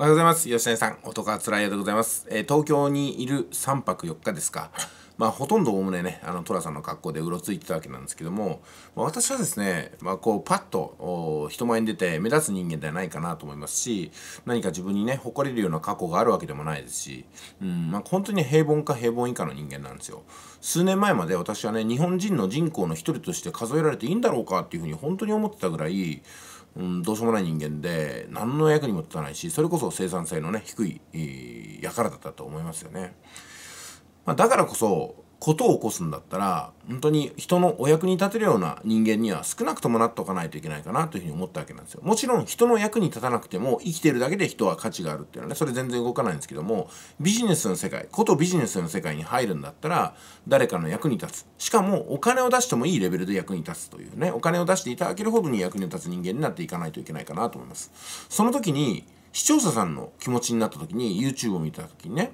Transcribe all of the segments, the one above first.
おはようございます。吉根さん、男はつらいでございます、えー、東京にいる3泊4日ですか。まあ、ほとんどおおむねね、あの、寅さんの格好でうろついてたわけなんですけども、まあ、私はですね、まあ、こう、パッと、人前に出て目立つ人間ではないかなと思いますし、何か自分にね、誇れるような過去があるわけでもないですし、うん、まあ、本当に平凡か平凡以下の人間なんですよ。数年前まで私はね、日本人の人口の一人として数えられていいんだろうかっていうふうに本当に思ってたぐらい、うん、どうしようもない人間で何の役にも立たないしそれこそ生産性のね低い輩だったと思いますよね。まあ、だからこそことを起こすんだったら、本当に人のお役に立てるような人間には少なくともなっておかないといけないかなというふうに思ったわけなんですよ。もちろん人の役に立たなくても生きてるだけで人は価値があるっていうのはね、それ全然動かないんですけども、ビジネスの世界、ことビジネスの世界に入るんだったら、誰かの役に立つ。しかもお金を出してもいいレベルで役に立つというね、お金を出していただけるほどに役に立つ人間になっていかないといけないかなと思います。その時に、視聴者さんの気持ちになった時に YouTube を見た時にね、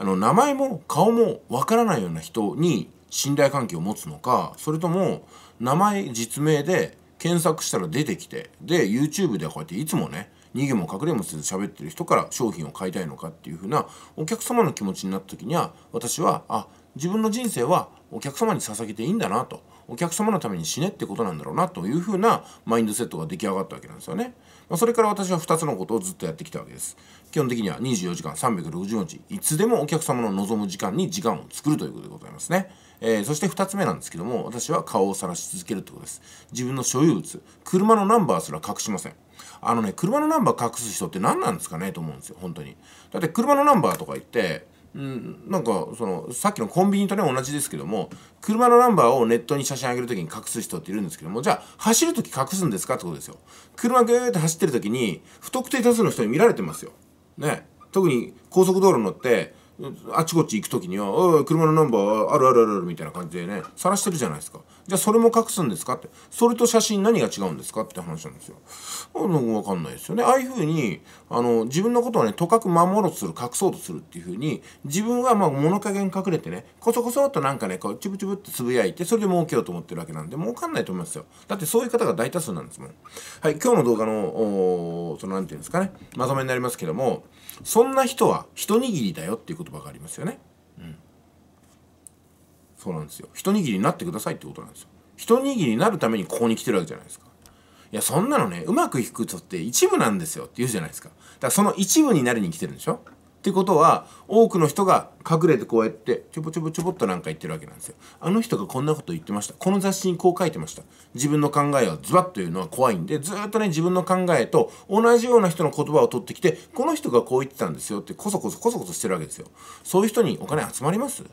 あの名前も顔もわからないような人に信頼関係を持つのかそれとも名前実名で検索したら出てきてで YouTube でこうやっていつもね逃げも隠れもせず喋ってる人から商品を買いたいのかっていう風なお客様の気持ちになった時には私はあ自分の人生はお客様に捧げていいんだなとお客様のために死ねってことなんだろうなというふうなマインドセットが出来上がったわけなんですよね。まあ、それから私は2つのことをずっとやってきたわけです。基本的には24時間3 6 5日いつでもお客様の望む時間に時間を作るということでございますね。えー、そして2つ目なんですけども私は顔を晒し続けるってことです。自分の所有物車のナンバーすら隠しません。あのね車のナンバー隠す人って何なんですかねと思うんですよ本当に。だって車のナンバーとか言ってうん、なんかそのさっきのコンビニとね同じですけども車のナンバーをネットに写真上げるときに隠す人っているんですけどもじゃあ走る時隠すんですかってことですよ車ぐーって走ってるときに不特定多数の人に見られてますよね特に高速道路乗ってあちこち行く時には「おい車のナンバーあるあるあるある」みたいな感じでね晒してるじゃないですかじゃあそれも隠すんですかってそれと写真何が違うんですかって話なんですよ分かんないですよねああいうふうにあの自分のことをねとかく守ろうとする隠そうとするっていうふうに自分はまあ物陰に隠れてねこそこそっとなんかねこうチブチブってつぶやいてそれで儲けようと思ってるわけなんで儲かんないと思いますよだってそういう方が大多数なんですもんはい今日の動画のそのなんていうんですかねまとめになりますけどもそんな人は一握りだよっていう言葉がありますよね。うん。そうなんですよ。一握りになってくださいってことなんですよ。一握りになるためにここに来てるわけじゃないですか。いや、そんなのね、うまくいく人って一部なんですよって言うじゃないですか。だからその一部になりに来てるんでしょってことは多くの人が隠れてこうやってちょぼちょぼちょぼっとなんか言ってるわけなんですよあの人がこんなこと言ってましたこの雑誌にこう書いてました自分の考えをズバッと言うのは怖いんでずっとね自分の考えと同じような人の言葉を取ってきてこの人がこう言ってたんですよってこそこそこそこそしてるわけですよそういう人にお金集まります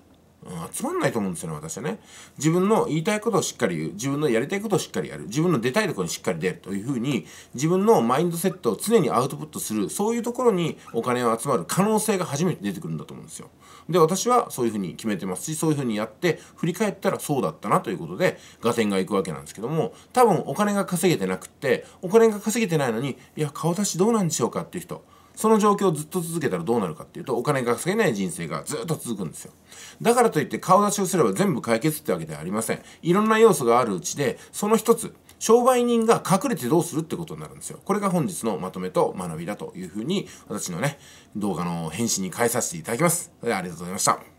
うん、集まんないと思うんですよね、私はね。自分の言いたいことをしっかり言う。自分のやりたいことをしっかりやる。自分の出たいところにしっかり出るというふうに、自分のマインドセットを常にアウトプットする。そういうところにお金を集まる可能性が初めて出てくるんだと思うんですよ。で、私はそういうふうに決めてますし、そういうふうにやって、振り返ったらそうだったなということで、合点がいくわけなんですけども、多分お金が稼げてなくって、お金が稼げてないのに、いや、顔出しどうなんでしょうかっていう人。その状況をずっと続けたらどうなるかっていうとお金が稼げない人生がずっと続くんですよだからといって顔出しをすれば全部解決ってわけではありませんいろんな要素があるうちでその一つ商売人が隠れてどうするってことになるんですよ。これが本日のまとめと学びだというふうに、私のね、動画の返信に変えさせていただきます。それではありがとうございました。